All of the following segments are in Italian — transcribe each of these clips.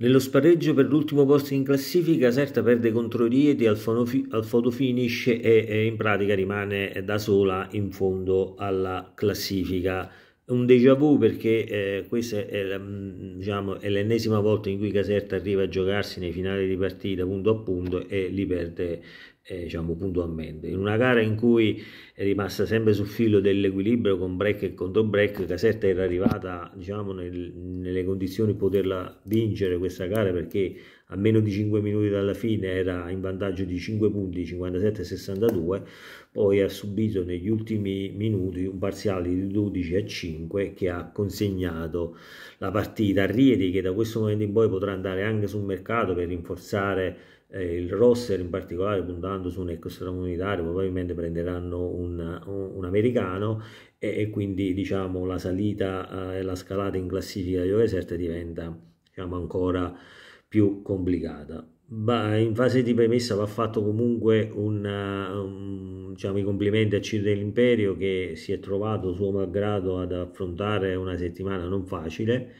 Nello spareggio per l'ultimo posto in classifica Serta perde contro Rieti al, fotofinish e, e, in pratica rimane da sola in fondo alla classifica. Un déjà vu perché eh, questa è, mm, diciamo, è l'ennesima volta in cui Caserta arriva a giocarsi nei finali di partita punto a punto e li perde eh, diciamo, puntualmente. In una gara in cui è rimasta sempre sul filo dell'equilibrio con break e contro break, Caserta era arrivata diciamo, nel, nelle condizioni di poterla vincere questa gara perché a meno di 5 minuti dalla fine era in vantaggio di 5 punti 57-62, poi ha subito negli ultimi minuti un parziale di 12 a 5 che ha consegnato la partita a Riedi che da questo momento in poi potrà andare anche sul mercato per rinforzare eh, il roster in particolare puntando su un extracomunitario probabilmente prenderanno un, un americano e, e, quindi diciamo la salita eh, e la scalata in classifica di Ovesert diventa diciamo, ancora più complicata. Ma in fase di premessa va fatto comunque un, un diciamo, i complimenti a Ciro dell'Imperio che si è trovato suo malgrado ad affrontare una settimana non facile,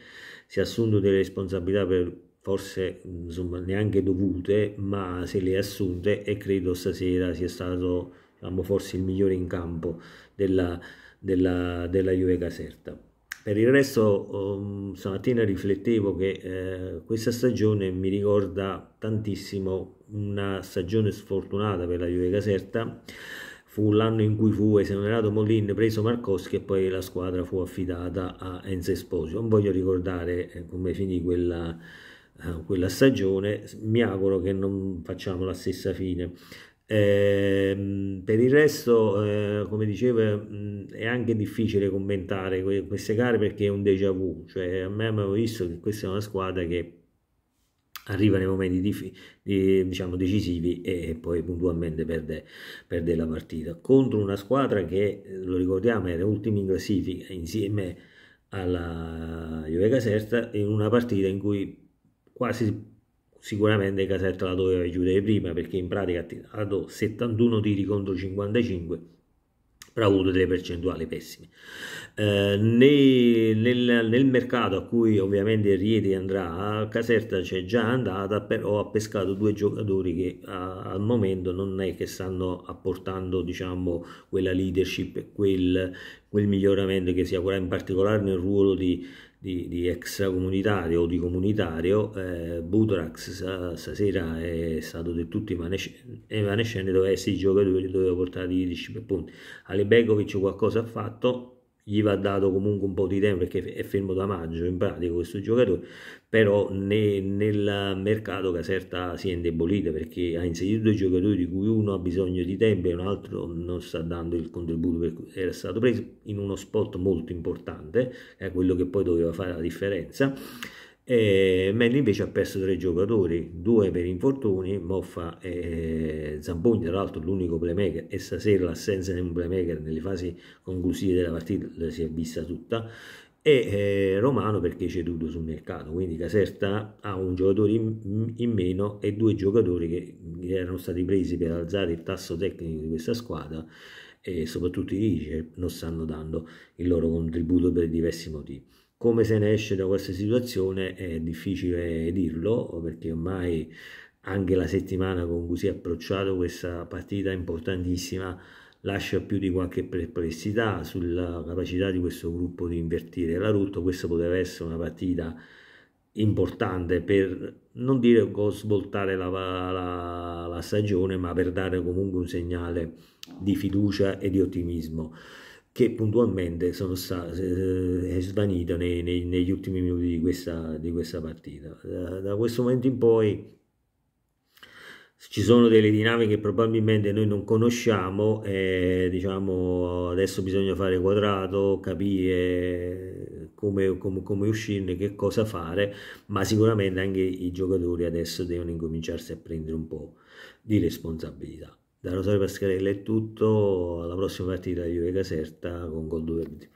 si è assunto delle responsabilità per forse insomma, neanche dovute, ma se le ha assunte e credo stasera sia stato diciamo, forse il migliore in campo della, della, della Juve Caserta. Per il resto um, stamattina riflettevo che eh, questa stagione mi ricorda tantissimo una stagione sfortunata per la Juve Caserta, fu l'anno in cui fu esonerato Molin, preso Marcoschi e poi la squadra fu affidata a Enzo Esposio. Non voglio ricordare eh, come finì quella eh, quella stagione, mi auguro che non facciamo la stessa fine. Eh, per il resto, eh, come dicevo, è anche difficile commentare que queste gare perché è un déjà vu, cioè a me abbiamo visto che questa è una squadra che arriva nei momenti di, di, diciamo, decisivi e poi puntualmente perde, perde, la partita contro una squadra che eh, lo ricordiamo era ultima in classifica insieme alla Juve Caserta in una partita in cui quasi sicuramente Casetta la doveva chiudere prima perché in pratica ha tirato 71 tiri contro 55 però ha avuto delle percentuali pessime eh, nel, nel, nel, mercato a cui ovviamente Rieti andrà Caserta c'è già andata però ha pescato due giocatori che a, al momento non è che stanno apportando diciamo quella leadership quel, quel miglioramento che si augura in particolare nel ruolo di di, di extracomunitario o di comunitario, eh, Butrax stasera è stato del tutto evanescente dove si gioca giocatori doveva portare 10 punti. Alebegovic qualcosa ha fatto, gli va dato comunque un po' di tempo perché è fermo da maggio in pratica questo giocatore però ne, nel mercato Caserta si è indebolita perché ha inserito due giocatori di cui uno ha bisogno di tempo e un altro non sta dando il contributo per cui era stato preso in uno spot molto importante è quello che poi doveva fare la differenza e Melli invece ha perso tre giocatori, due per infortuni, Moffa e Zampogni, tra l'altro l'unico playmaker e stasera l'assenza di un playmaker nelle fasi conclusive della partita si è vista tutta e eh, Romano perché ceduto sul mercato, quindi Caserta ha un giocatore in, in meno e due giocatori che, erano stati presi per alzare il tasso tecnico di questa squadra e soprattutto i dirici non stanno dando il loro contributo per diversi motivi. Come se ne esce da questa situazione è difficile dirlo perché ormai anche la settimana con cui si è approcciato questa partita importantissima lascia più di qualche perplessità sulla capacità di questo gruppo di invertire la rotta. Questa poteva essere una partita importante per non dire svoltare la, la, la, stagione, ma per dare comunque un segnale di fiducia e di ottimismo che puntualmente sono state eh, svanite nei, nei, negli ultimi minuti di questa, di questa partita. Da, da, questo momento in poi ci sono delle dinamiche che probabilmente noi non conosciamo e diciamo adesso bisogna fare quadrato, capire come, come, come uscirne, che cosa fare, ma sicuramente anche i giocatori adesso devono incominciarsi a prendere un po' di responsabilità. Da Rosario Pascarella è tutto, alla prossima partita Juve Caserta con Gol 2 TV.